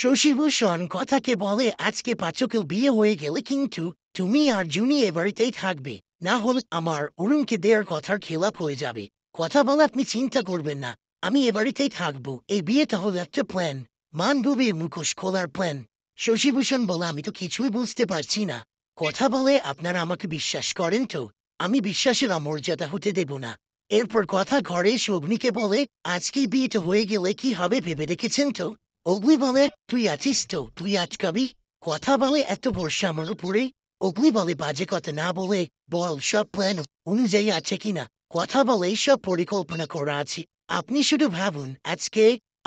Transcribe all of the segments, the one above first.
শশীভূষণ কথাকে বলে আজকে পাচকের বিয়ে হয়ে গেলে কিন্তু তুমি আর জুনি এ বাড়িতেই থাকবে না হলে আমার অরুণকে দেওয়ার কথার খেলাপ হয়ে যাবে কথা বলে আপনি চিন্তা করবেন না আমি এ বাড়িতেই থাকবো এই বিয়েটা হলো একটা প্ল্যান মানভূমি মুখোশ খোলার প্ল্যান শশীভূষণ বলে আমি তো কিছুই বুঝতে পারছি না কথা বলে আপনারা আমাকে বিশ্বাস করেন তো আমি বিশ্বাসের অমর্যাদা হতে দেব না এরপর কথা ঘরে শগ্নিকে বলে আজকে বিয়েটা হয়ে গেলে কি হবে ভেবে দেখেছেন তো অগ্নিবলে তুই আছিস তো তুই কবি কথা বলে এত বড় আমার উপরে অগ্নিবলে বাজে কথা না বলে বল সব প্ল্যান অনুযায়ী আছে কিনা কথা বলে সব পরিকল্পনা করা আছে আপনি শুধু ভাবুন আজকে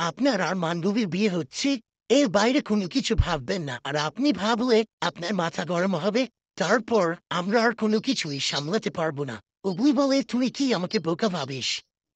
আপনার আর মানবীর বিয়ে হচ্ছে এর বাইরে কোনো কিছু ভাববেন না আর আপনি ভাবলে আপনার মাথা গরম হবে তারপর আমরা আর কোনো কিছুই সামলাতে পারবো না অগ্নি বলে তুমি কি আমাকে বোকা ভাবিস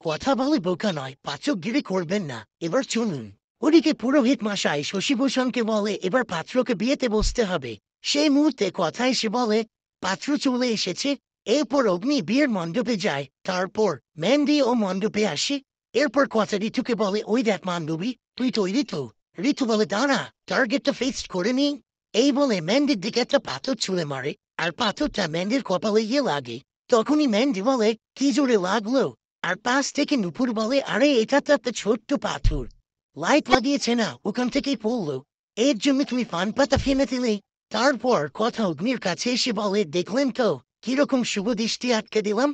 কথা বলে বোকা নয় পাচক গিরি করবেন না এবার চলুন ওদিকে পুরোহিত মাসাই শশীভূষণকে বলে এবার পাত্রকে বিয়েতে বসতে হবে সেই মুহূর্তে কথায় সে বলে পাত্র চলে এসেছে এরপর অগ্নি বিয়ের মণ্ডপে যায় তারপর মেহেন্দি ও মণ্ডপে আসে এরপর কথা ঋতুকে বলে ওই দেখ মান্ডবী তুই তো তো ঋতু বলে দাঁড়া টার্গেটটা ফিক্সড করে নি এই বলে মেহেন্দির দিকে একটা পাথর ছুঁড়ে মারে আর পাথরটা মেহেন্দির কপালে গিয়ে লাগে তখনই মেহেন্দি বলে কি জোরে লাগলো আর পাশ থেকে নুপুর বলে আরে এটা তো একটা ছোট্ট পাথর লাইট লাগিয়েছে না ওখান থেকেই পড়লো এর জন্য তুমি পান পাতা ফেলে দিলে তারপর কথা অগ্নির কাছে এসে বলে দেখলেন তো কিরকম শুভ দৃষ্টি আটকে দিলাম